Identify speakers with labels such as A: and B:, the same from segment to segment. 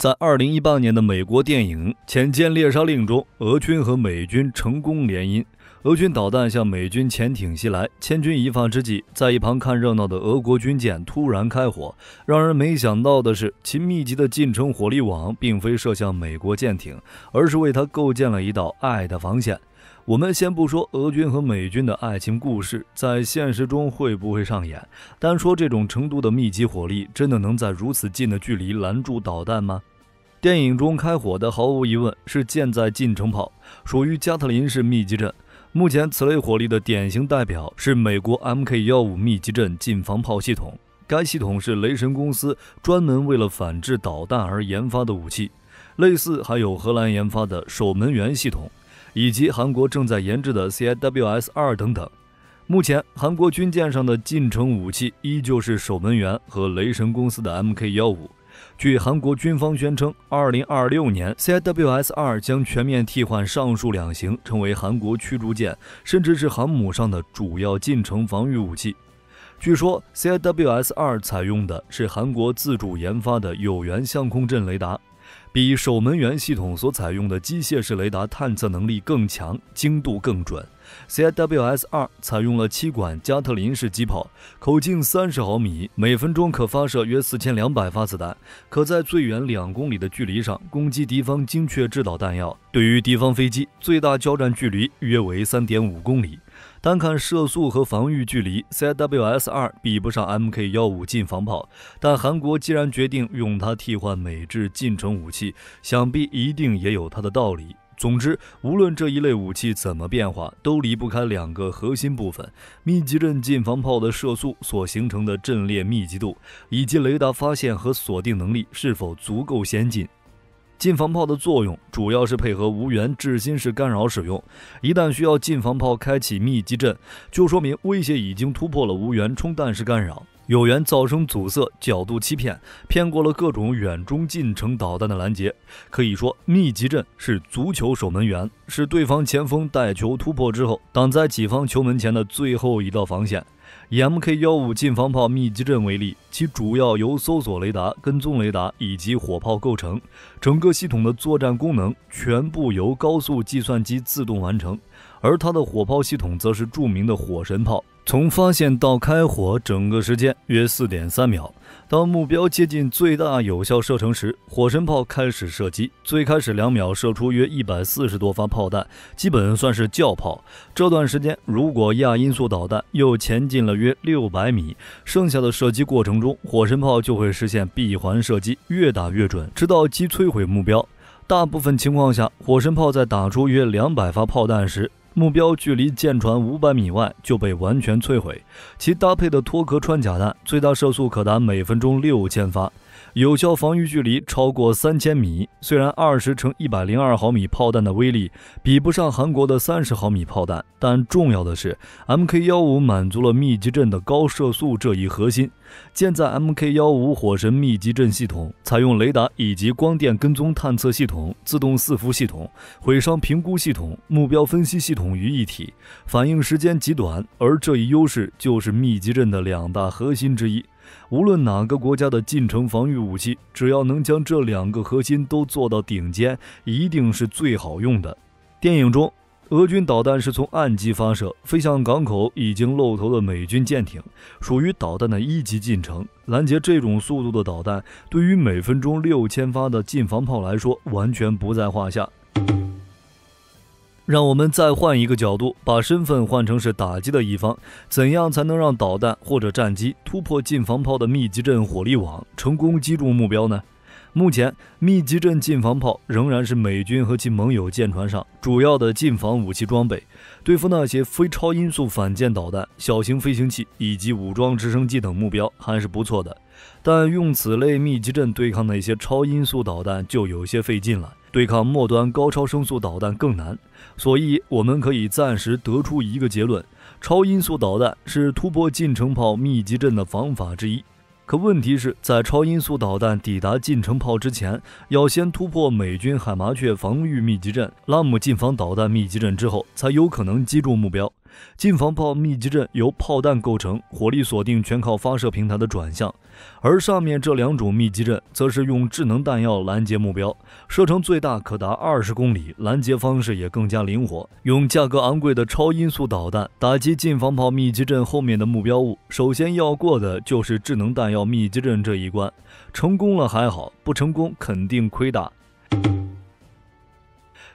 A: 在二零一八年的美国电影《浅见猎杀令》中，俄军和美军成功联姻。俄军导弹向美军潜艇袭来，千钧一发之际，在一旁看热闹的俄国军舰突然开火。让人没想到的是，其密集的近程火力网并非射向美国舰艇，而是为它构建了一道爱的防线。我们先不说俄军和美军的爱情故事在现实中会不会上演，单说这种程度的密集火力，真的能在如此近的距离拦住导弹吗？电影中开火的毫无疑问是舰载近程炮，属于加特林式密集阵。目前此类火力的典型代表是美国 Mk 幺五密集阵近防炮系统。该系统是雷神公司专门为了反制导弹而研发的武器，类似还有荷兰研发的守门员系统，以及韩国正在研制的 CIWS 二等等。目前韩国军舰上的近程武器依旧是守门员和雷神公司的 Mk 幺五。据韩国军方宣称，2026年 CIWS 二将全面替换上述两型，成为韩国驱逐舰甚至是航母上的主要近程防御武器。据说 CIWS 二采用的是韩国自主研发的有源相控阵雷达，比守门员系统所采用的机械式雷达探测能力更强，精度更准。CIWS 二采用了七管加特林式机炮，口径三十毫米，每分钟可发射约四千两百发子弹，可在最远两公里的距离上攻击敌方精确制导弹药。对于敌方飞机，最大交战距离约为三点五公里。单看射速和防御距离，CIWS 二比不上 MK 幺五近防炮。但韩国既然决定用它替换美制近程武器，想必一定也有它的道理。总之，无论这一类武器怎么变化，都离不开两个核心部分：密集阵近防炮的射速所形成的阵列密集度，以及雷达发现和锁定能力是否足够先进。近防炮的作用主要是配合无源致心式干扰使用，一旦需要近防炮开启密集阵，就说明威胁已经突破了无源冲弹式干扰、有源噪声阻塞、角度欺骗，骗过了各种远中近程导弹的拦截。可以说，密集阵是足球守门员，是对方前锋带球突破之后挡在己方球门前的最后一道防线。以 Mk 幺五近防炮密集阵为例，其主要由搜索雷达、跟踪雷达以及火炮构成。整个系统的作战功能全部由高速计算机自动完成，而它的火炮系统则是著名的“火神炮”。从发现到开火，整个时间约四点三秒。当目标接近最大有效射程时，火神炮开始射击。最开始两秒射出约一百四十多发炮弹，基本算是轿炮。这段时间，如果亚音速导弹又前进了约六百米，剩下的射击过程中，火神炮就会实现闭环射击，越打越准，直到击摧毁目标。大部分情况下，火神炮在打出约两百发炮弹时。目标距离舰船五百米外就被完全摧毁，其搭配的脱壳穿甲弹最大射速可达每分钟六千发。有效防御距离超过三千米。虽然二十乘一百零二毫米炮弹的威力比不上韩国的三十毫米炮弹，但重要的是，Mk 幺五满足了密集阵的高射速这一核心。舰载 Mk 幺五火神密集阵系统采用雷达以及光电跟踪探测系统、自动伺服系统、毁伤评估系统、目标分析系统于一体，反应时间极短。而这一优势就是密集阵的两大核心之一。无论哪个国家的近程防御武器，只要能将这两个核心都做到顶尖，一定是最好用的。电影中，俄军导弹是从岸基发射，飞向港口已经露头的美军舰艇，属于导弹的一级近程拦截。这种速度的导弹，对于每分钟六千发的近防炮来说，完全不在话下。让我们再换一个角度，把身份换成是打击的一方，怎样才能让导弹或者战机突破近防炮的密集阵火力网，成功击中目标呢？目前，密集阵近防炮仍然是美军和其盟友舰船上主要的近防武器装备，对付那些非超音速反舰导弹、小型飞行器以及武装直升机等目标还是不错的。但用此类密集阵对抗那些超音速导弹就有些费劲了。对抗末端高超声速导弹更难，所以我们可以暂时得出一个结论：超音速导弹是突破近程炮密集阵的方法之一。可问题是在超音速导弹抵达近程炮之前，要先突破美军海麻雀防御密集阵、拉姆近防导弹密集阵之后，才有可能击中目标。近防炮密集阵由炮弹构成，火力锁定全靠发射平台的转向；而上面这两种密集阵，则是用智能弹药拦截目标，射程最大可达二十公里，拦截方式也更加灵活。用价格昂贵的超音速导弹打击近防炮密集阵后面的目标物，首先要过的就是智能弹药密集阵这一关，成功了还好，不成功肯定亏大。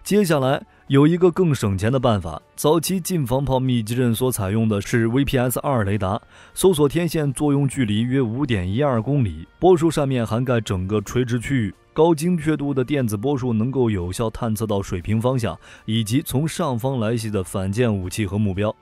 A: 接下来。有一个更省钱的办法。早期近防炮密集阵所采用的是 VPS 二雷达，搜索天线作用距离约五点一二公里，波束扇面涵盖整个垂直区域。高精确度的电子波束能够有效探测到水平方向以及从上方来袭的反舰武器和目标。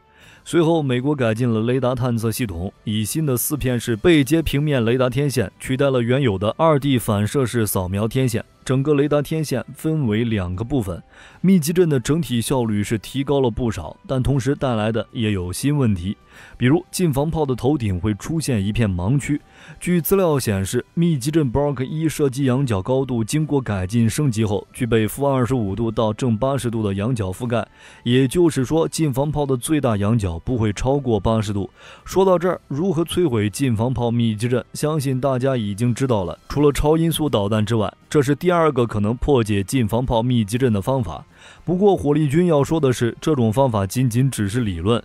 A: 随后，美国改进了雷达探测系统，以新的四片式背接平面雷达天线取代了原有的二 D 反射式扫描天线。整个雷达天线分为两个部分，密集阵的整体效率是提高了不少，但同时带来的也有新问题，比如近防炮的头顶会出现一片盲区。据资料显示，密集阵 Block 一射击仰角高度经过改进升级后，具备负二十五度到正八十度的仰角覆盖，也就是说近防炮的最大仰角不会超过八十度。说到这儿，如何摧毁近防炮密集阵，相信大家已经知道了。除了超音速导弹之外，这是第。第二个可能破解近防炮密集阵的方法，不过火力军要说的是，这种方法仅仅只是理论，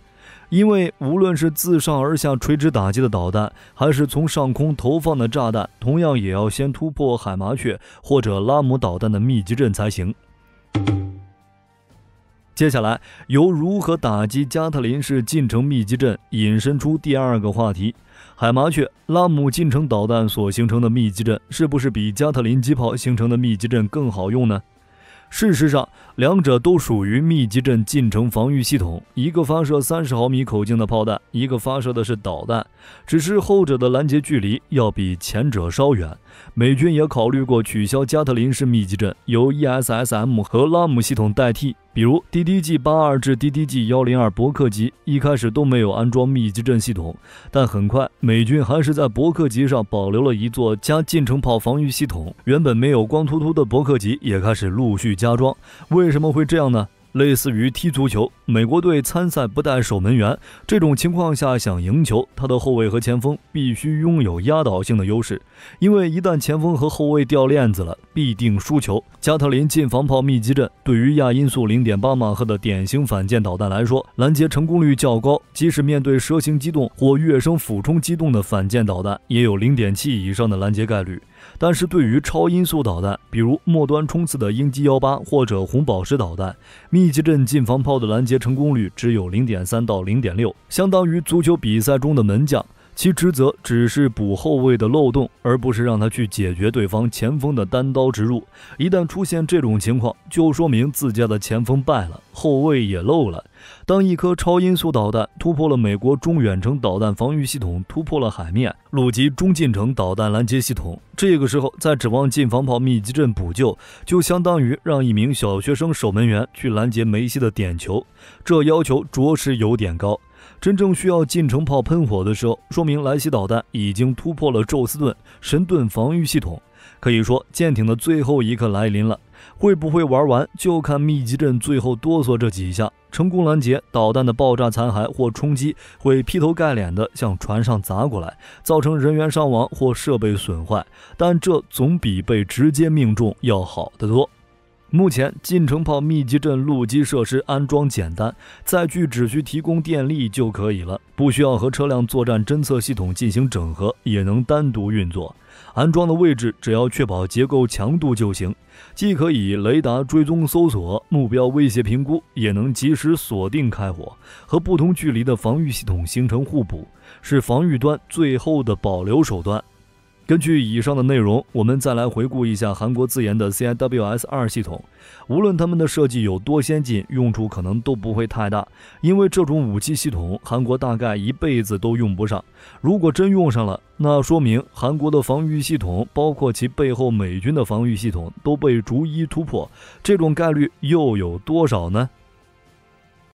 A: 因为无论是自上而下垂直打击的导弹，还是从上空投放的炸弹，同样也要先突破海麻雀或者拉姆导弹的密集阵才行。接下来由如何打击加特林式进城密集阵引申出第二个话题：海麻雀、拉姆进城导弹所形成的密集阵，是不是比加特林机炮形成的密集阵更好用呢？事实上，两者都属于密集阵进城防御系统，一个发射三十毫米口径的炮弹，一个发射的是导弹，只是后者的拦截距离要比前者稍远。美军也考虑过取消加特林式密集阵，由 ESSM 和拉姆系统代替。比如 DDG 82至 DDG 102伯克级一开始都没有安装密集阵系统，但很快美军还是在伯克级上保留了一座加近程炮防御系统。原本没有光秃秃的伯克级也开始陆续加装。为什么会这样呢？类似于踢足球，美国队参赛不带守门员，这种情况下想赢球，他的后卫和前锋必须拥有压倒性的优势，因为一旦前锋和后卫掉链子了，必定输球。加特林近防炮密集阵对于亚音速零点八马赫的典型反舰导弹来说，拦截成功率较高，即使面对蛇形机动或跃升俯冲机动的反舰导弹，也有零点七以上的拦截概率。但是对于超音速导弹，比如末端冲刺的鹰击幺八或者红宝石导弹，密集阵近防炮的拦截成功率只有零点三到零点六，相当于足球比赛中的门将。其职责只是补后卫的漏洞，而不是让他去解决对方前锋的单刀直入。一旦出现这种情况，就说明自家的前锋败了，后卫也漏了。当一颗超音速导弹突破了美国中远程导弹防御系统，突破了海面路基中近程导弹拦截系统，这个时候再指望近防炮密集阵补救，就相当于让一名小学生守门员去拦截梅西的点球，这要求着实有点高。真正需要近程炮喷火的时候，说明来袭导弹已经突破了宙斯盾神盾防御系统，可以说舰艇的最后一刻来临了。会不会玩完，就看密集阵最后哆嗦这几下，成功拦截导弹的爆炸残骸或冲击，会劈头盖脸的向船上砸过来，造成人员伤亡或设备损坏。但这总比被直接命中要好得多。目前，近程炮密集阵路基设施安装简单，载具只需提供电力就可以了，不需要和车辆作战侦测系统进行整合，也能单独运作。安装的位置只要确保结构强度就行，既可以雷达追踪搜索目标、威胁评估，也能及时锁定开火，和不同距离的防御系统形成互补，是防御端最后的保留手段。根据以上的内容，我们再来回顾一下韩国自研的 CIWS 二系统。无论他们的设计有多先进，用处可能都不会太大，因为这种武器系统，韩国大概一辈子都用不上。如果真用上了，那说明韩国的防御系统，包括其背后美军的防御系统，都被逐一突破。这种概率又有多少呢？